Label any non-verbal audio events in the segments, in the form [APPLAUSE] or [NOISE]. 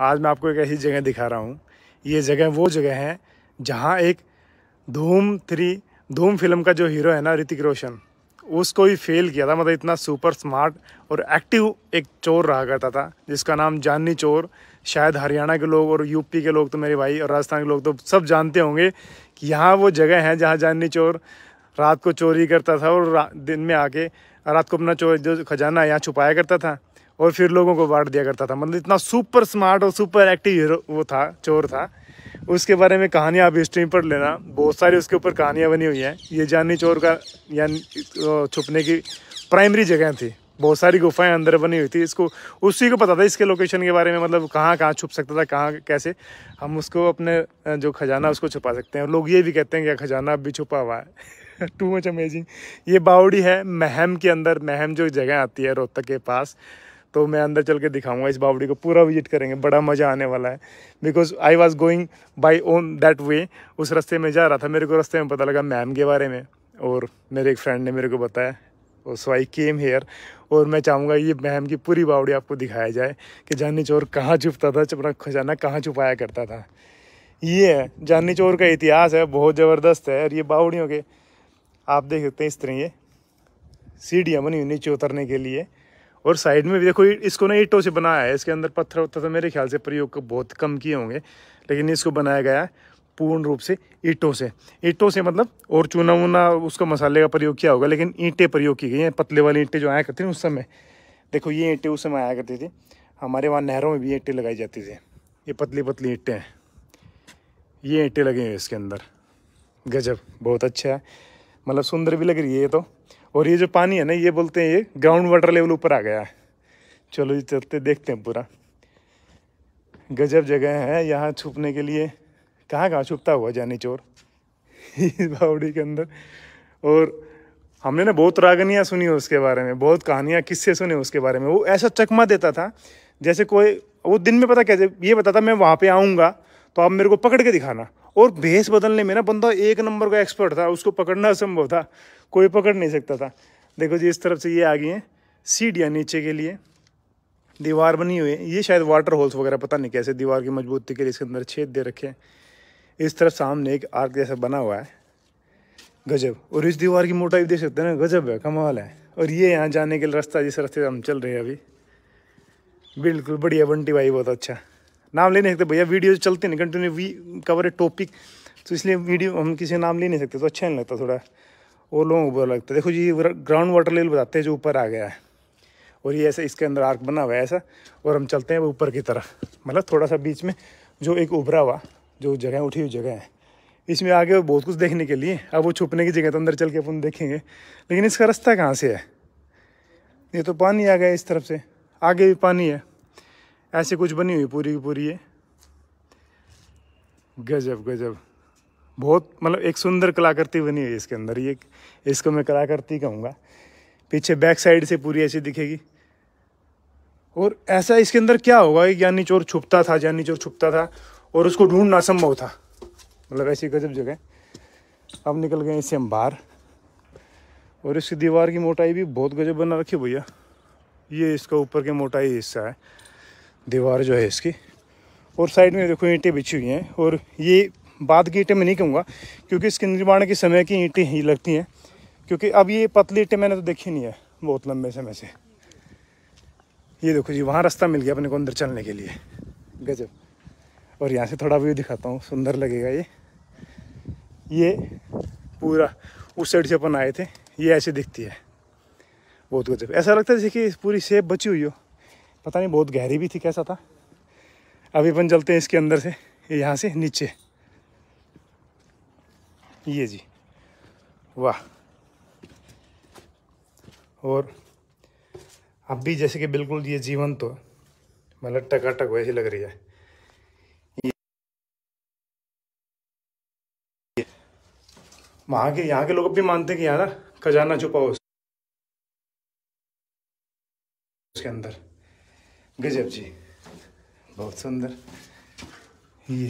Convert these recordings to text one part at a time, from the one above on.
आज मैं आपको एक ऐसी जगह दिखा रहा हूँ ये जगह वो जगह है जहाँ एक धूम थ्री धूम फिल्म का जो हीरो है ना ऋतिक रोशन उसको ही फेल किया था मतलब इतना सुपर स्मार्ट और एक्टिव एक चोर रहा करता था जिसका नाम जानी चोर शायद हरियाणा के लोग और यूपी के लोग तो मेरे भाई और राजस्थान के लोग तो सब जानते होंगे कि यहाँ वो जगह है जहाँ जानी चोर रात को चोरी करता था और दिन में आके रात को अपना चोर जो खजाना यहाँ छुपाया करता था और फिर लोगों को बांट दिया करता था मतलब इतना सुपर स्मार्ट और सुपर एक्टिव हीरो वो था चोर था उसके बारे में कहानियाँ आप हिस्ट्री पढ़ लेना बहुत सारी उसके ऊपर कहानियाँ बनी हुई हैं ये जानी चोर का यानी छुपने की प्राइमरी जगह थी बहुत सारी गुफाएं अंदर बनी हुई थी इसको उसी को पता था इसके लोकेशन के बारे में मतलब कहाँ कहाँ छुप सकता था कहाँ कैसे हम उसको अपने जो खजाना उसको छुपा सकते हैं लोग ये भी कहते हैं कि खजाना अब भी छुपा हुआ है टू मच अमेजिंग ये बावड़ी है महम के अंदर महम जो जगह आती है रोहतक के पास तो मैं अंदर चल के दिखाऊंगा इस बावड़ी को पूरा विजिट करेंगे बड़ा मज़ा आने वाला है because I was going by on that way उस रास्ते में जा रहा था मेरे को रास्ते में पता लगा मैम के बारे में और मेरे एक फ्रेंड ने मेरे को बताया और सो आई केम हेयर और मैं चाहूँगा ये मैम की पूरी बावड़ी आपको दिखाया जाए कि जानी चोर कहाँ छुपता था अपना खजाना कहाँ छुपाया करता था ये है जानी चोर का इतिहास है बहुत ज़बरदस्त है और ये बावड़ियों के आप देख सकते हैं इस तरह ये सीढ़ियाँ बनी हुई नीचे उतरने के लिए और साइड में भी देखो इसको ना ईटों से बनाया है इसके अंदर पत्थर वत्थर तो मेरे ख्याल से प्रयोग बहुत कम किए होंगे लेकिन इसको बनाया गया है पूर्ण रूप से ईटों से ईटों से मतलब और चूना वूना उसका मसाले का प्रयोग किया होगा लेकिन ईंटें प्रयोग की गई हैं पतले वाली ईंटें जो आया करती थी उस समय देखो ये ईंटें उस समय आया करती थी हमारे वहाँ नहरों में भी ईंटें लगाई जाती थी ये पतली पतली ईंटें हैं ये ईंटें लगी हुई इसके अंदर गजब बहुत अच्छा है मतलब सुंदर भी लग रही है ये तो और ये जो पानी है ना ये बोलते हैं ये ग्राउंड वाटर लेवल ऊपर आ गया है चलो ये चलते देखते हैं पूरा गजब जगह है यहाँ छुपने के लिए कहाँ कहाँ छुपता हुआ जानी चोर [LAUGHS] इस बावड़ी के अंदर और हमने ना बहुत रागनियाँ सुनी उसके बारे में बहुत कहानियाँ किस्से सुने उसके बारे में वो ऐसा चकमा देता था जैसे कोई वो दिन में पता कैसे ये बताता मैं वहाँ पे आऊँगा तो आप मेरे को पकड़ के दिखाना और भेस बदलने में ना बंदा एक नंबर का एक्सपर्ट था उसको पकड़ना असंभव था कोई पकड़ नहीं सकता था देखो जी इस तरफ से ये आ गई है सीढ़ियाँ नीचे के लिए दीवार बनी हुई है ये शायद वाटर होल्स वगैरह पता नहीं कैसे दीवार की मजबूती के लिए इसके अंदर छेद दे रखे हैं इस तरफ सामने एक आर्क जैसा बना हुआ है गजब और इस दीवार की मोटाई देख सकते हैं ना गजब है कमाल है और ये यहाँ जाने के लिए रास्ता जिस रास्ते हम चल रहे हैं अभी बिल्कुल बढ़िया बंटी भाई बहुत अच्छा नाम ले नहीं सकते भैया वीडियो चलते नहीं continue we cover a topic तो इसलिए वीडियो हम किसी नाम ले नहीं सकते तो अच्छा नहीं लगता थोड़ा और लोगों को बुरा लगता है देखो जी ग्राउंड वाटर लेवल बताते हैं जो ऊपर आ गया है और ये ऐसा इसके अंदर आर्क बना हुआ है ऐसा और हम चलते हैं वो ऊपर की तरफ मतलब थोड़ा सा बीच में जो एक उभरा हुआ जो जगह उठी हुई जगह है इसमें आगे बहुत कुछ देखने के लिए अब वो छुपने की जगह तो अंदर चल के अपन देखेंगे लेकिन इसका रास्ता कहाँ से है ये तो पानी आ गया इस तरफ से आगे भी पानी है ऐसे कुछ बनी हुई पूरी की पूरी ये गजब गजब बहुत मतलब एक सुंदर कलाकृति बनी हुई है इसके अंदर ये इसको मैं कलाकृति कहूँगा पीछे बैक साइड से पूरी ऐसी दिखेगी और ऐसा इसके अंदर क्या होगा कि ज्ञानी चोर छुपता था ज्ञानी चोर छुपता था और उसको ढूंढना असंभव था मतलब ऐसी गजब जगह अब निकल गए इससे हम बाहर और इसकी दीवार की मोटाई भी बहुत गजब बना रखी भैया ये इसका ऊपर की मोटाई हिस्सा है दीवार जो है इसकी और साइड में देखो ईंटें बिछी हुई हैं और ये बाद की ईंटें मैं नहीं कहूँगा क्योंकि इसके निर्माण के समय की ईंटें ही लगती हैं क्योंकि अब ये पतली ईंटें मैंने तो देखी नहीं है बहुत लंबे समय से ये देखो जी वहाँ रास्ता मिल गया अपने को अंदर चलने के लिए गजब और यहाँ से थोड़ा व्यू दिखाता हूँ सुंदर लगेगा ये ये पूरा उस साइड से अपन आए थे ये ऐसे दिखती है बहुत गजब ऐसा लगता है जैसे कि पूरी सेब बची हुई हो पता नहीं बहुत गहरी भी थी कैसा था अभी अपन चलते हैं इसके अंदर से यहाँ से नीचे ये जी वाह और अब भी जैसे कि बिल्कुल ये जीवन तो मतलब टकाटक वैसी लग रही है वहाँ के यहाँ के लोग भी मानते हैं कि यहाँ ना खजाना छुपा हो उसके अंदर गजब जी बहुत सुंदर ये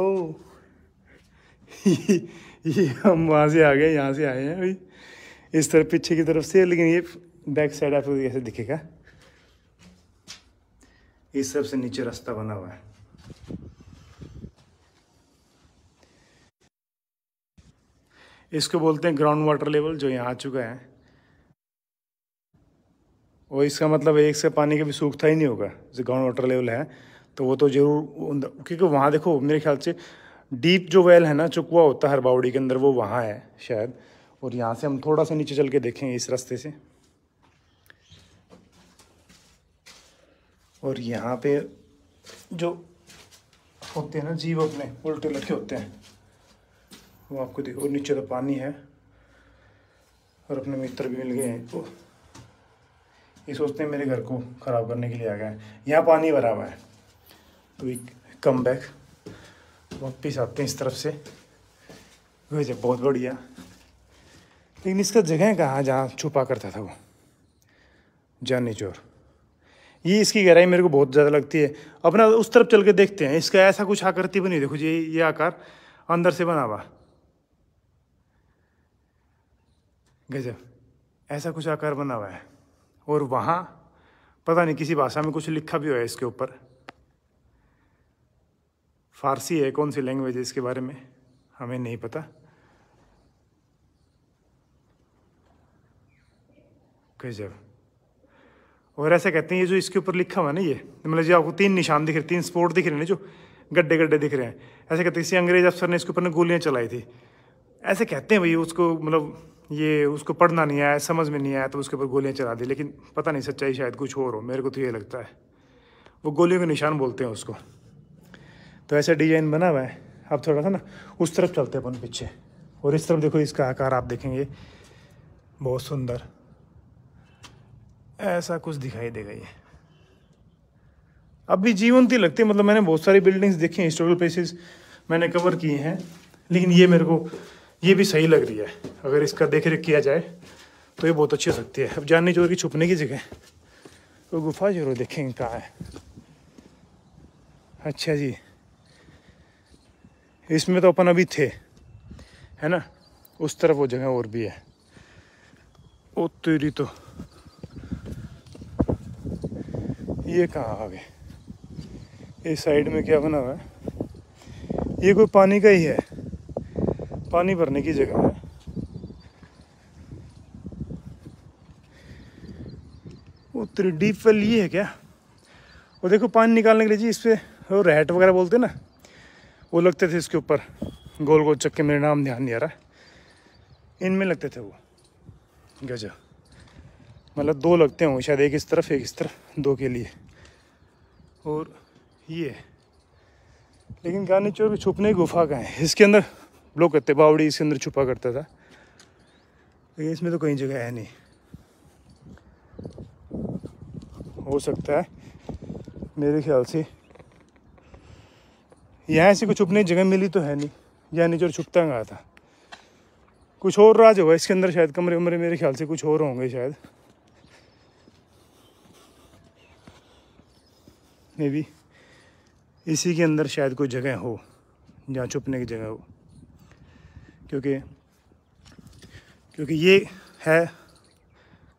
ओ ये, ये हम वहाँ से आ गए यहाँ से आए हैं अभी इस तरफ पीछे की तरफ से लेकिन ये बैक साइड आपको ऐसे दिखेगा इस तरफ से नीचे रास्ता बना हुआ है इसको बोलते हैं ग्राउंड वाटर लेवल जो यहाँ आ चुका है और इसका मतलब एक से पानी कभी सूखता ही नहीं होगा जैसे ग्राउंड वाटर लेवल है तो वो तो जरूर क्योंकि वहाँ देखो मेरे ख्याल से डीप जो वेल है ना चुकुआ होता है हर बावड़ी के अंदर वो वहाँ है शायद और यहाँ से हम थोड़ा सा नीचे चल के देखें इस रास्ते से और यहाँ पे जो होते हैं ना जीव अपने उल्टे लटके होते हैं वो आपको देखो नीचे तो पानी है और अपने मित्र भी मिल गए हैं तो ये सोचते हैं मेरे घर को ख़राब करने के लिए आ गए है यहाँ पानी भरा हुआ है तो एक कम बैक वापिस आते हैं इस तरफ से वैसे बहुत बढ़िया लेकिन इसका जगह कहाँ जहाँ छुपा करता था वो जानी चोर ये इसकी गहराई मेरे को बहुत ज़्यादा लगती है अपना उस तरफ चल के देखते हैं इसका ऐसा कुछ आकृति बनी देखो जी ये आकार अंदर से बना हुआ गजब ऐसा कुछ आकार बना हुआ है और वहाँ पता नहीं किसी भाषा में कुछ लिखा भी हुआ है इसके ऊपर फारसी है कौन सी लैंग्वेज है इसके बारे में हमें नहीं पता जब और ऐसा कहते हैं ये जो इसके ऊपर लिखा हुआ ना ये मतलब जो आपको तीन निशान दिख रहे तीन स्पोर्ट दिख रहे हैं ना जो गड्ढे गड्ढे दिख रहे हैं ऐसे कहते हैं किसी अंग्रेज अफसर ने इसके ऊपर ने गोलियाँ चलाई थी ऐसे कहते हैं भाई उसको मतलब ये उसको पढ़ना नहीं आया समझ में नहीं आया तो उसके ऊपर गोलियाँ चला दी लेकिन पता नहीं सच्चाई शायद कुछ और हो मेरे को तो ये लगता है वो गोलियों के निशान बोलते हैं उसको तो ऐसा डिजाइन बना हुआ है अब थोड़ा सा ना उस तरफ चलते अपन पीछे और इस तरफ देखो इसका आकार आप देखेंगे बहुत सुंदर ऐसा कुछ दिखाई देगा ये अब भी जीवंती लगती है मतलब मैंने बहुत सारी बिल्डिंग्स देखी हैं हिस्टोरिकल प्लेसेस मैंने कवर किए हैं लेकिन ये मेरे को ये भी सही लग रही है अगर इसका देख रेख किया जाए तो ये बहुत अच्छी हो सकती है अब जानने चोर की छुपने की जगह तो गुफा जरूर देखेंगे कहाँ है अच्छा जी इसमें तो अपन अभी थे है ना उस तरफ वो जगह और भी है ओ तेरी तो ये कहाँ आ गए इस साइड में क्या बना हुआ है ये कोई पानी का ही है पानी भरने की जगह है उतरी डीप वेल ये है क्या और देखो पानी निकालने के लिए जी इस पर वो रैट वगैरह बोलते ना वो लगते थे इसके ऊपर गोल गोल चक्के मेरे नाम ध्यान नहीं आ रहा इनमें लगते थे वो गजा मतलब दो लगते हों शायद एक इस तरफ एक इस तरफ दो के लिए और ये लेकिन गाने चोर छुपने की गुफा का है इसके अंदर लोग कहते बावड़ी इसके अंदर छुपा करता था लेकिन इसमें तो कहीं जगह है नहीं हो सकता है मेरे ख्याल से यहाँ से कुछ छुपने जगह मिली तो है नहीं या नीचे छुपता गया था कुछ और राज होगा इसके अंदर शायद कमरे उमरे मेरे ख्याल से कुछ और होंगे शायद मे बी इसी के अंदर शायद कोई जगह हो जहाँ छुपने की जगह हो क्योंकि क्योंकि ये है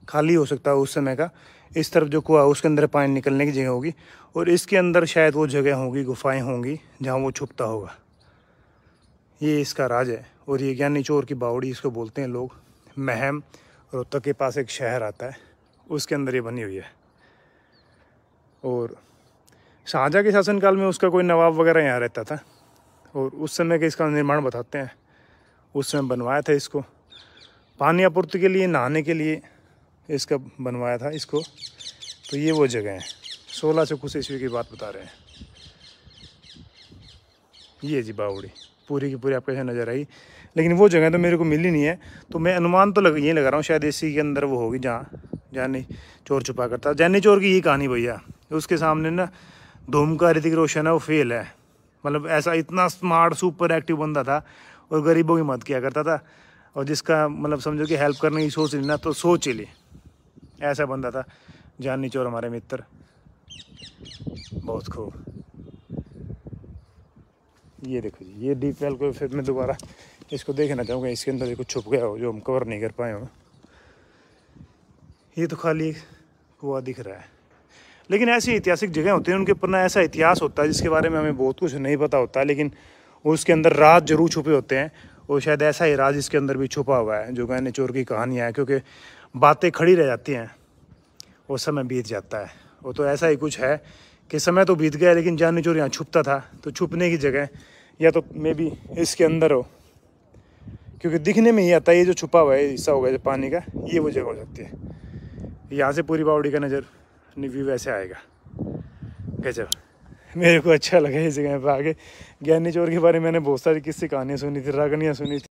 खाली हो सकता है उस समय का इस तरफ जो कुआ उसके अंदर पानी निकलने की जगह होगी और इसके अंदर शायद वो जगह होगी गुफाएं होंगी जहाँ वो छुपता होगा ये इसका राज है और ये ज्ञानी चोर की बावड़ी इसको बोलते हैं लोग महम रोहतक के पास एक शहर आता है उसके अंदर ये बनी हुई है और शाहजहाँ के शासनकाल में उसका कोई नवाब वगैरह यहाँ रहता था और उस समय के इसका निर्माण बताते हैं उस समय बनवाया था इसको पानी आपूर्ति के लिए नहाने के लिए इसका बनवाया था इसको तो ये वो जगह है सोलह सौ कुछ ईस्वी की बात बता रहे हैं ये जी बावड़ी पूरी की पूरी आपके यहाँ नज़र आई लेकिन वो जगह तो मेरे को मिली नहीं है तो मैं अनुमान तो लग ये लगा रहा हूँ शायद इसी के अंदर वो होगी जहाँ जानी चोर छुपा करता जानी चोर की ये कहानी भैया उसके सामने ना धूम का ऋतिक रोशन है वो फेल है मतलब ऐसा इतना स्मार्ट सुपर एक्टिव बंदा था और गरीबों की मदद किया करता था और जिसका मतलब समझो कि हेल्प करने की सोच ना तो सोच ही ली ऐसा बंदा था जानी चोर हमारे मित्र बहुत खूब ये देखो जी ये डीप वेल को फिर मैं दोबारा इसको देखना चाहूँगा इसके अंदर कुछ छुप गया हो जो हम कवर नहीं कर पाए हो ये तो खाली कुआ दिख रहा है लेकिन ऐसी ऐतिहासिक जगह होती हैं उनके पर ना ऐसा इतिहास होता है जिसके बारे में हमें बहुत कुछ नहीं पता होता लेकिन और उसके अंदर राज जरूर छुपे होते हैं और शायद ऐसा ही राज इसके अंदर भी छुपा हुआ है जो गहने चोर की कहानियाँ हैं क्योंकि बातें खड़ी रह जाती हैं और समय बीत जाता है और तो ऐसा ही कुछ है कि समय तो बीत गया लेकिन जानने चोर यहाँ छुपता था तो छुपने की जगह या तो मे बी इसके अंदर हो क्योंकि दिखने में ही आता है ये जो छुपा हुआ है हिस्सा होगा जो पानी का ये वो जगह हो सकती है यहाँ से पूरी बावड़ी का नज़र निव्यू वैसे आएगा गजब मेरे को अच्छा लगा इस जगह पर आगे ज्ञानी चोर के बारे में मैंने बहुत सारी किस्से कहानियाँ सुनी थी रागनियाँ सुनी थी